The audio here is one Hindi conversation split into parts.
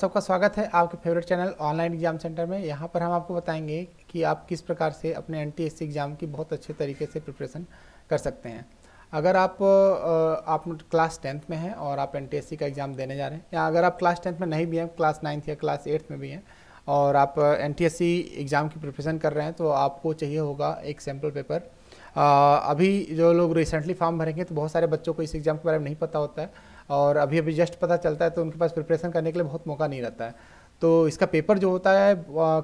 सबका स्वागत है आपके favourite channel online exam centre में यहाँ पर हम आपको बताएंगे कि आप किस प्रकार से अपने एन एग्ज़ाम की बहुत अच्छे तरीके से प्रिपरेशन कर सकते हैं अगर आप आप क्लास टेंथ में हैं और आप एन का एग्ज़ाम देने जा रहे हैं या अगर आप क्लास टेंथ में नहीं भी हैं क्लास नाइन्थ या क्लास एट्थ में भी हैं और आप एन एग्ज़ाम की प्रिपरेशन कर रहे हैं तो आपको चाहिए होगा एक सैम्पल पेपर आ, अभी जो लोग रिसेंटली फॉर्म भरेंगे तो बहुत सारे बच्चों को इस एग्ज़ाम के बारे में नहीं पता होता है और अभी अभी जस्ट पता चलता है तो उनके पास प्रिपरेशन करने के लिए बहुत मौका नहीं रहता है तो इसका पेपर जो होता है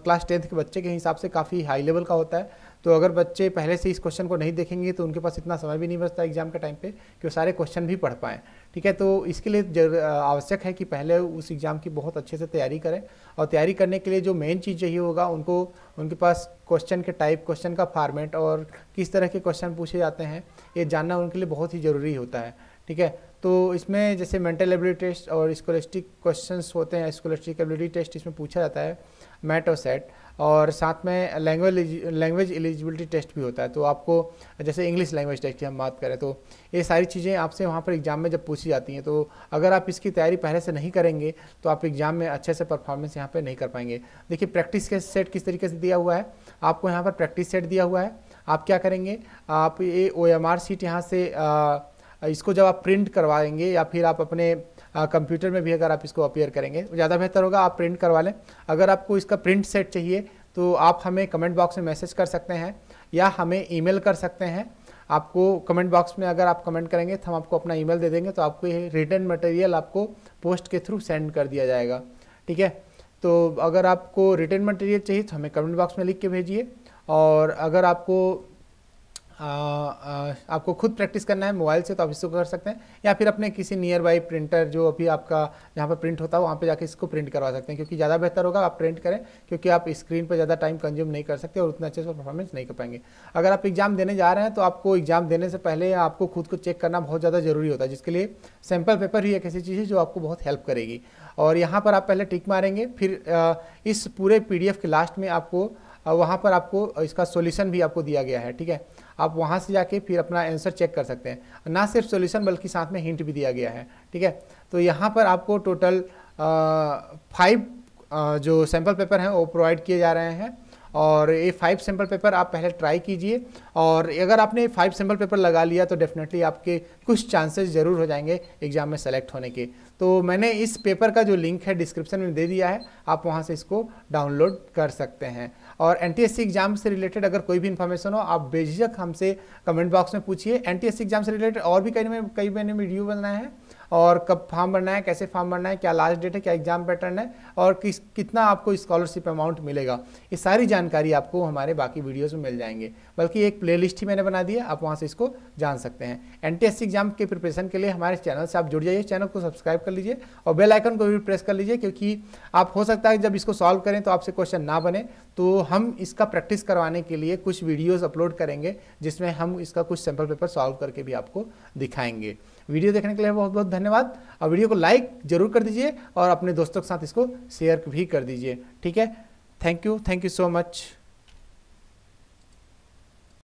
क्लास टेंथ के बच्चे के हिसाब से काफ़ी हाई लेवल का होता है तो अगर बच्चे पहले से इस क्वेश्चन को नहीं देखेंगे तो उनके पास इतना समय भी नहीं बचता एग्जाम के टाइम पे कि वो सारे क्वेश्चन भी पढ़ पाएँ ठीक है तो इसके लिए आवश्यक है कि पहले उस एग्ज़ाम की बहुत अच्छे से तैयारी करें और तैयारी करने के लिए जो मेन चीज़ चाहिए होगा उनको उनके पास क्वेश्चन के टाइप क्वेश्चन का फार्मेट और किस तरह के क्वेश्चन पूछे जाते हैं ये जानना उनके लिए बहुत ही ज़रूरी होता है ठीक है तो इसमें जैसे मेंटल एबिलिटी टेस्ट और स्कॉलिस्टिक क्वेश्चन होते हैं स्कॉलिस्टिक एबिलिटी टेस्ट इसमें पूछा जाता है मैट और सेट और साथ में लैंग्वेज लैंग्वेज एलिजिबिलिटी टेस्ट भी होता है तो आपको जैसे इंग्लिश लैंग्वेज टेस्ट की हम बात करें तो ये सारी चीज़ें आपसे वहाँ पर एग्ज़ाम में जब पूछी जाती हैं तो अगर आप इसकी तैयारी पहले से नहीं करेंगे तो आप एग्ज़ाम में अच्छे से परफॉर्मेंस यहाँ पर नहीं कर पाएंगे देखिए प्रैक्टिस के सेट किस तरीके से दिया हुआ है आपको यहाँ पर प्रैक्टिस सेट दिया हुआ है आप क्या करेंगे आप ये ओ एम आर सीट यहाँ से आ, इसको जब आप प्रिंट करवाएंगे या फिर आप अपने कंप्यूटर में भी अगर आप इसको अपेयर करेंगे तो ज़्यादा बेहतर होगा आप प्रिंट करवा लें अगर आपको इसका प्रिंट सेट चाहिए तो आप हमें कमेंट बॉक्स में मैसेज कर सकते हैं या हमें ईमेल कर सकते हैं आपको कमेंट बॉक्स में अगर आप कमेंट करेंगे तो हम आपको अपना ईमेल दे देंगे तो आपको ये रिटर्न मटेरियल आपको पोस्ट के थ्रू सेंड कर दिया जाएगा ठीक है तो अगर आपको रिटर्न मटेरियल चाहिए तो हमें कमेंट बॉक्स में लिख के भेजिए और अगर आपको आपको खुद प्रैक्टिस करना है मोबाइल से तो आप इसको कर सकते हैं या फिर अपने किसी नियर बाई प्रिंटर जो अभी आपका जहाँ पर प्रिंट होता है वहाँ पर जाके इसको प्रिंट करवा सकते हैं क्योंकि ज़्यादा बेहतर होगा आप प्रिंट करें क्योंकि आप स्क्रीन पर ज़्यादा टाइम कंज्यूम नहीं कर सकते और उतना अच्छे से परफॉर्मेंस नहीं कर पाएंगे अगर आप एग्जाम देने जा रहे हैं तो आपको एग्जाम देने से पहले आपको खुद को चेक करना बहुत ज़्यादा जरूरी होता है जिसके लिए सैम्पल पेपर ही एक ऐसी चीज़ है जो आपको बहुत हेल्प करेगी और यहाँ पर आप पहले टिक मारेंगे फिर इस पूरे पी के लास्ट में आपको वहाँ पर आपको इसका सोल्यूशन भी आपको दिया गया है ठीक है आप वहाँ से जाके फिर अपना आंसर चेक कर सकते हैं ना सिर्फ सोल्यूशन बल्कि साथ में हिंट भी दिया गया है ठीक है तो यहाँ पर आपको टोटल फाइव जो सैम्पल पेपर हैं वो प्रोवाइड किए जा रहे हैं और ये फाइव सैम्पल पेपर आप पहले ट्राई कीजिए और अगर आपने फाइव सैम्पल पेपर लगा लिया तो डेफिनेटली आपके कुछ चांसेस ज़रूर हो जाएंगे एग्ज़ाम में सेलेक्ट होने के तो मैंने इस पेपर का जो लिंक है डिस्क्रिप्शन में दे दिया है आप वहाँ से इसको डाउनलोड कर सकते हैं और एन टी एग्ज़ाम से रिलेटेड अगर कोई भी इन्फॉर्मेशन हो आप बेझिझक हमसे कमेंट बॉक्स में पूछिए एन टी एग्ज़ाम से रिलेटेड और भी कई कई मैंने वीडियो बनाए हैं और कब फॉर्म भरना है कैसे फॉर्म भरना है क्या लास्ट डेट है क्या एग्जाम पैटर्न है और किस कितना आपको स्कॉलरशिप अमाउंट मिलेगा ये सारी जानकारी आपको हमारे बाकी वीडियोज़ में मिल जाएंगे बल्कि एक प्ले लिस्ट ही मैंने बना दिया आप वहाँ से इसको जान सकते हैं एन एग्जाम के प्रिपरेशन के लिए हमारे चैनल से आप जुड़ जाइए चैनल को सब्सक्राइब कर लीजिए और बेलाइकन को भी प्रेस कर लीजिए क्योंकि आप हो सकता है जब इसको सॉल्व करें तो आपसे क्वेश्चन ना बने तो हम इसका प्रैक्टिस करवाने के लिए कुछ वीडियोस अपलोड करेंगे जिसमें हम इसका कुछ सैम्पल पेपर सॉल्व करके भी आपको दिखाएंगे वीडियो देखने के लिए बहुत बहुत धन्यवाद और वीडियो को लाइक जरूर कर दीजिए और अपने दोस्तों के साथ इसको शेयर भी कर दीजिए ठीक है thank you thank you so much